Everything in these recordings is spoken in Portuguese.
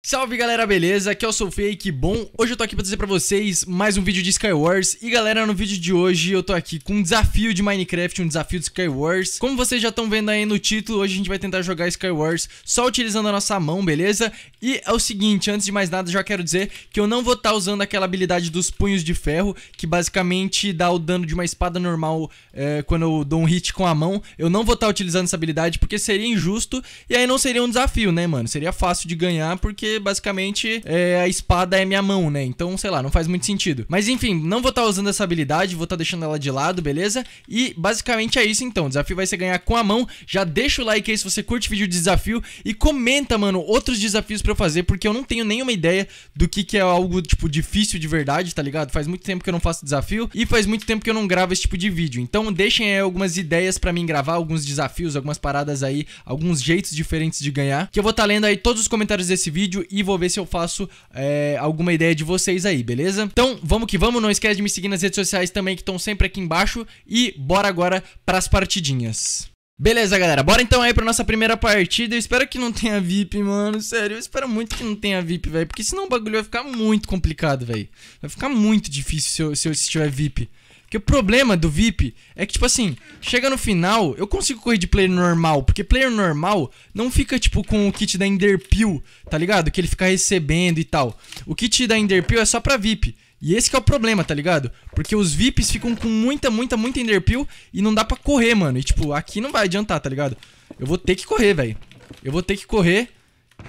Salve galera, beleza? Aqui é o Soulfake, bom? Hoje eu tô aqui pra trazer pra vocês mais um vídeo de Skywars E galera, no vídeo de hoje eu tô aqui com um desafio de Minecraft, um desafio de Skywars Como vocês já estão vendo aí no título, hoje a gente vai tentar jogar Skywars só utilizando a nossa mão, beleza? E é o seguinte, antes de mais nada já quero dizer que eu não vou estar tá usando aquela habilidade dos punhos de ferro Que basicamente dá o dano de uma espada normal é, quando eu dou um hit com a mão Eu não vou estar tá utilizando essa habilidade porque seria injusto e aí não seria um desafio, né mano? Seria fácil de ganhar porque porque basicamente é, a espada é minha mão, né? Então, sei lá, não faz muito sentido. Mas enfim, não vou estar tá usando essa habilidade, vou estar tá deixando ela de lado, beleza? E basicamente é isso então. O desafio vai ser ganhar com a mão. Já deixa o like aí se você curte o vídeo de desafio e comenta, mano, outros desafios pra eu fazer, porque eu não tenho nenhuma ideia do que, que é algo, tipo, difícil de verdade, tá ligado? Faz muito tempo que eu não faço desafio e faz muito tempo que eu não gravo esse tipo de vídeo. Então deixem aí algumas ideias pra mim gravar, alguns desafios, algumas paradas aí, alguns jeitos diferentes de ganhar. Que eu vou estar tá lendo aí todos os comentários desse vídeo vídeo e vou ver se eu faço é, alguma ideia de vocês aí, beleza? Então, vamos que vamos, não esquece de me seguir nas redes sociais também que estão sempre aqui embaixo e bora agora para as partidinhas. Beleza, galera, bora então aí pra nossa primeira partida Eu espero que não tenha VIP, mano, sério Eu espero muito que não tenha VIP, velho Porque senão o bagulho vai ficar muito complicado, velho Vai ficar muito difícil se, eu, se, eu, se tiver VIP porque o problema do VIP é que, tipo assim, chega no final, eu consigo correr de player normal, porque player normal não fica, tipo, com o kit da Enderpeel, tá ligado? Que ele fica recebendo e tal. O kit da Enderpeel é só pra VIP. E esse que é o problema, tá ligado? Porque os VIPs ficam com muita, muita, muita Enderpeel e não dá pra correr, mano. E, tipo, aqui não vai adiantar, tá ligado? Eu vou ter que correr, velho. Eu vou ter que correr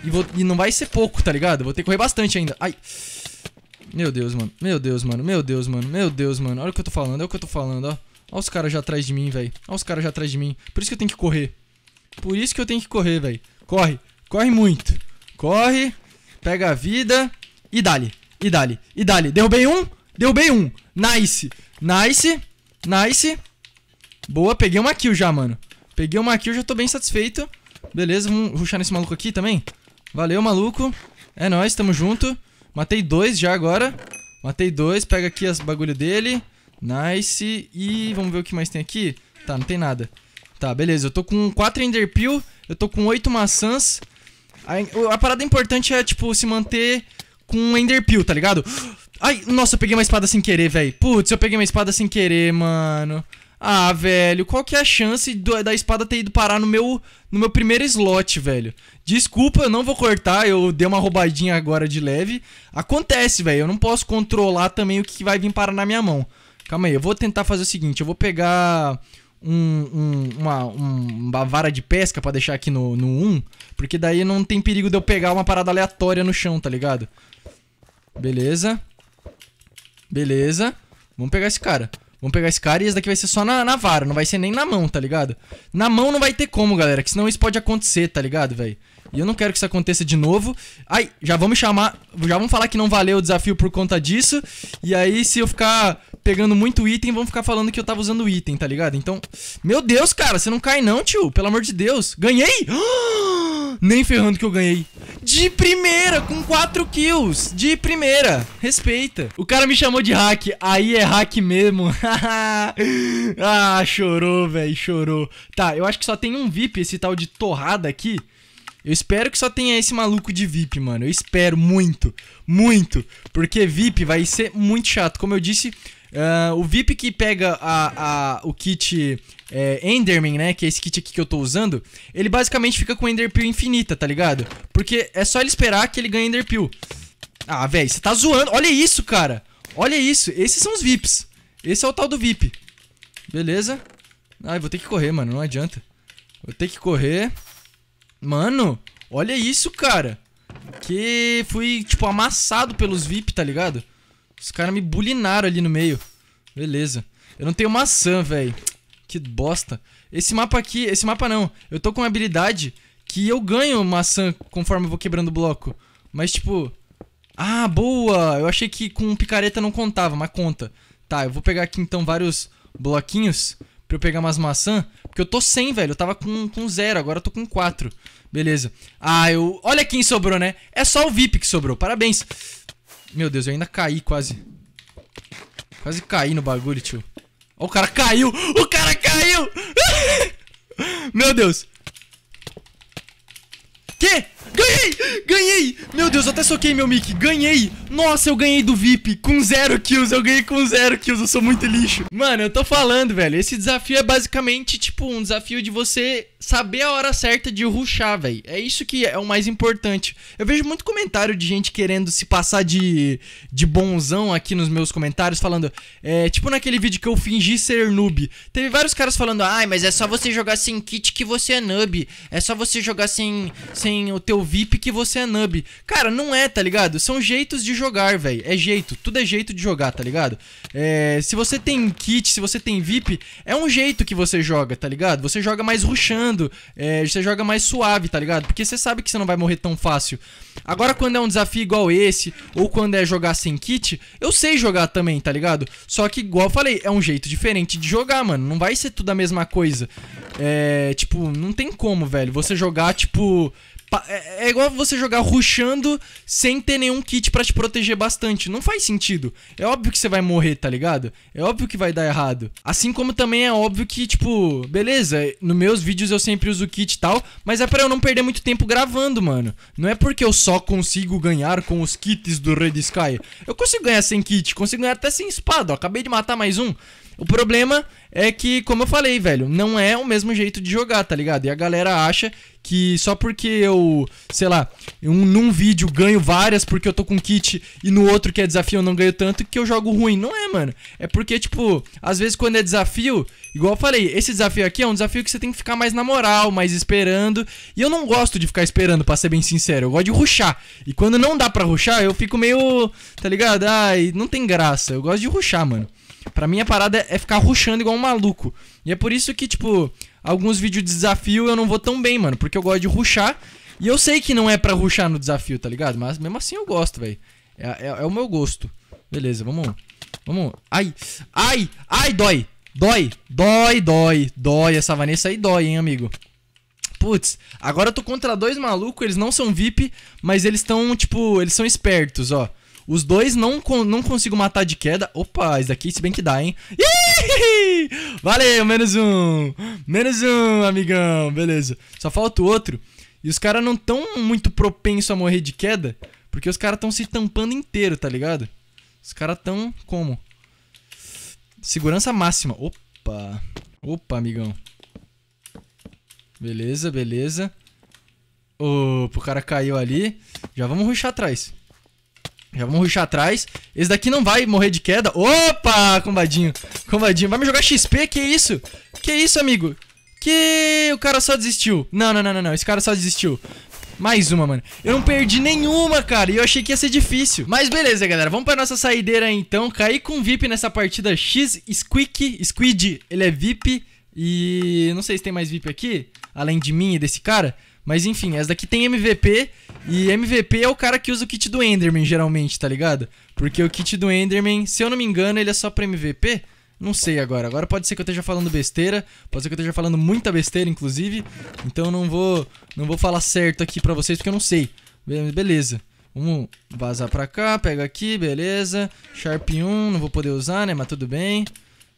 e, vou... e não vai ser pouco, tá ligado? Eu vou ter que correr bastante ainda. Ai... Meu Deus, mano. Meu Deus, mano. Meu Deus, mano. Meu Deus, mano. Olha o que eu tô falando. Olha o que eu tô falando, ó. Olha os caras já atrás de mim, velho. Olha os caras já atrás de mim. Por isso que eu tenho que correr. Por isso que eu tenho que correr, velho. Corre. Corre muito. Corre. Pega a vida. E dali. E dali. E dali. Derrubei um. Derrubei um. Nice. Nice. Nice. Boa. Peguei uma kill já, mano. Peguei uma kill. Já tô bem satisfeito. Beleza. Vamos ruxar nesse maluco aqui também. Valeu, maluco. É nóis. Tamo junto. Matei dois já agora. Matei dois, pega aqui as bagulho dele. Nice. E vamos ver o que mais tem aqui. Tá, não tem nada. Tá, beleza. Eu tô com quatro enderpeel, eu tô com oito maçãs. A, a, parada importante é, tipo, se manter com enderpeel, tá ligado? Ai, nossa, eu peguei uma espada sem querer, velho. Putz, eu peguei uma espada sem querer, mano. Ah, velho, qual que é a chance do, da espada ter ido parar no meu, no meu primeiro slot, velho? Desculpa, eu não vou cortar, eu dei uma roubadinha agora de leve. Acontece, velho, eu não posso controlar também o que vai vir parar na minha mão. Calma aí, eu vou tentar fazer o seguinte, eu vou pegar um, um, uma, um, uma, vara de pesca pra deixar aqui no, no 1, porque daí não tem perigo de eu pegar uma parada aleatória no chão, tá ligado? Beleza. Beleza. Vamos pegar esse cara. Vamos pegar esse cara e esse daqui vai ser só na, na vara, não vai ser nem na mão, tá ligado? Na mão não vai ter como, galera, que senão isso pode acontecer, tá ligado, velho? E eu não quero que isso aconteça de novo. Ai, já vamos chamar. Já vamos falar que não valeu o desafio por conta disso. E aí, se eu ficar pegando muito item, vão ficar falando que eu tava usando item, tá ligado? Então. Meu Deus, cara, você não cai não, tio. Pelo amor de Deus. Ganhei! Nem ferrando que eu ganhei. De primeira, com 4 kills. De primeira. Respeita. O cara me chamou de hack. Aí é hack mesmo. ah, chorou, velho. Chorou. Tá, eu acho que só tem um VIP, esse tal de torrada aqui. Eu espero que só tenha esse maluco de VIP, mano. Eu espero muito, muito. Porque VIP vai ser muito chato. Como eu disse, Uh, o VIP que pega a, a, o kit é, Enderman, né? Que é esse kit aqui que eu tô usando. Ele basicamente fica com Enderpeel infinita, tá ligado? Porque é só ele esperar que ele ganhe Enderpeel. Ah, velho, você tá zoando. Olha isso, cara. Olha isso. Esses são os VIPs. Esse é o tal do VIP. Beleza. Ai, ah, vou ter que correr, mano. Não adianta. Vou ter que correr. Mano, olha isso, cara. Que fui, tipo, amassado pelos VIP, tá ligado? Os caras me bulinaram ali no meio. Beleza. Eu não tenho maçã, velho. Que bosta. Esse mapa aqui... Esse mapa não. Eu tô com uma habilidade que eu ganho maçã conforme eu vou quebrando o bloco. Mas, tipo... Ah, boa! Eu achei que com picareta não contava, mas conta. Tá, eu vou pegar aqui, então, vários bloquinhos pra eu pegar umas maçã. Porque eu tô sem, velho. Eu tava com, com zero, agora eu tô com quatro. Beleza. Ah, eu... Olha quem sobrou, né? É só o VIP que sobrou. Parabéns. Meu Deus, eu ainda caí quase. Quase caí no bagulho, tio. Ó, o cara caiu! O cara caiu! Meu Deus! Que? Ganhei! Ganhei! Meu Deus, eu até soquei meu mic. Ganhei! Nossa, eu ganhei do VIP. Com zero kills. Eu ganhei com zero kills. Eu sou muito lixo. Mano, eu tô falando, velho. Esse desafio é basicamente, tipo, um desafio de você saber a hora certa de ruxar, velho. É isso que é o mais importante. Eu vejo muito comentário de gente querendo se passar de, de bonzão aqui nos meus comentários, falando. É, tipo naquele vídeo que eu fingi ser noob. Teve vários caras falando, ai, mas é só você jogar sem kit que você é noob. É só você jogar sem, sem o teu VIP que você é noob. Cara, não é, tá ligado? São jeitos de jogar, velho. É jeito. Tudo é jeito de jogar, tá ligado? É, se você tem kit, se você tem VIP, é um jeito que você joga, tá ligado? Você joga mais ruxando jogando, é, você joga mais suave, tá ligado? Porque você sabe que você não vai morrer tão fácil. Agora, quando é um desafio igual esse, ou quando é jogar sem kit, eu sei jogar também, tá ligado? Só que, igual eu falei, é um jeito diferente de jogar, mano. Não vai ser tudo a mesma coisa. É, tipo, não tem como, velho. Você jogar, tipo, é, é igual você jogar ruxando sem ter nenhum kit para te proteger bastante. Não faz sentido. É óbvio que você vai morrer, tá ligado? É óbvio que vai dar errado. Assim como também é óbvio que, tipo, beleza, nos meus vídeos eu sempre uso kit e tal, mas é para eu não perder muito tempo gravando, mano. Não é porque eu só consigo ganhar com os kits do Red Sky. Eu consigo ganhar sem kit, consigo ganhar até sem espada, ó. Acabei de matar mais um. O problema é que, como eu falei, velho, não é o mesmo jeito de jogar, tá ligado? E a galera acha que só porque eu, sei lá, um, num vídeo ganho várias porque eu tô com kit e no outro que é desafio eu não ganho tanto que eu jogo ruim. Não é, mano. É porque, tipo, às vezes quando é desafio, igual eu falei, esse desafio aqui é um desafio que você tem que ficar mais na moral, mais esperando. E eu não gosto de ficar esperando, pra ser bem sincero. Eu gosto de ruxar. E quando não dá pra ruxar, eu fico meio, tá ligado? Ai, não tem graça. Eu gosto de ruxar, mano. Pra mim a parada é ficar ruxando igual um maluco. E é por isso que, tipo, alguns vídeos de desafio eu não vou tão bem, mano. Porque eu gosto de ruxar. E eu sei que não é pra ruxar no desafio, tá ligado? Mas mesmo assim eu gosto, velho. É, é, é, o meu gosto. Beleza, vamos. Vamos. Ai! Ai! Ai, dói! Dói! Dói, dói, dói. Essa Vanessa aí dói, hein, amigo. Putz, agora eu tô contra dois malucos, eles não são VIP, mas eles estão, tipo, eles são espertos, ó. Os dois não, não consigo matar de queda. Opa, esse daqui se bem que dá, hein? Valeu, menos um. Menos um, amigão. Beleza. Só falta o outro. E os caras não tão muito propenso a morrer de queda, porque os caras tão se tampando inteiro, tá ligado? Os caras tão como? Segurança máxima. Opa. Opa, amigão. Beleza, beleza. Opa, o cara caiu ali. Já vamos ruxar atrás. Já vamos ruxar atrás. Esse daqui não vai morrer de queda. Opa, combadinho. Combadinho. Vai me jogar XP? Que isso? Que isso, amigo? Que o cara só desistiu. Não, não, não, não, não. Esse cara só desistiu. Mais uma, mano. Eu não perdi nenhuma, cara. E eu achei que ia ser difícil. Mas beleza, galera. Vamos pra nossa saideira então. Caí com VIP nessa partida X Squeak. Squid, ele é VIP. E não sei se tem mais VIP aqui. Além de mim e desse cara. Mas enfim, essa daqui tem MVP. E MVP é o cara que usa o kit do Enderman, geralmente, tá ligado? Porque o kit do Enderman, se eu não me engano, ele é só pra MVP. Não sei agora. Agora pode ser que eu esteja falando besteira, pode ser que eu esteja falando muita besteira, inclusive. Então não vou, não vou falar certo aqui pra vocês porque eu não sei. Be beleza. Vamos vazar pra cá, pega aqui, beleza. Sharp 1, não vou poder usar, né? Mas tudo bem.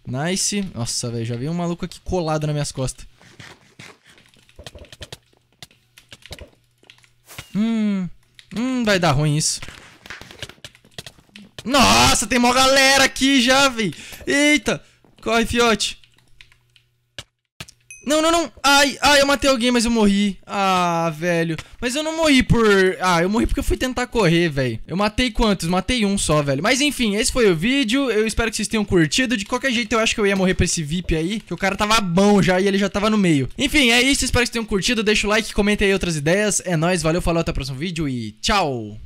Nice. Nossa, velho, já veio um maluco aqui colado nas minhas costas. Hum, hum, vai dar ruim isso. Nossa, tem mó galera aqui já, véi. Eita, corre, fiote. Não, não, não. Ai, ai, eu matei alguém, mas eu morri. Ah, velho. Mas eu não morri por... Ah, eu morri porque eu fui tentar correr, velho. Eu matei quantos? Matei um só, velho. Mas enfim, esse foi o vídeo. Eu espero que vocês tenham curtido. De qualquer jeito, eu acho que eu ia morrer pra esse VIP aí. Que o cara tava bom já e ele já tava no meio. Enfim, é isso. Espero que vocês tenham curtido. Deixa o like, comenta aí outras ideias. É nóis, valeu, falou, até o próximo vídeo e tchau!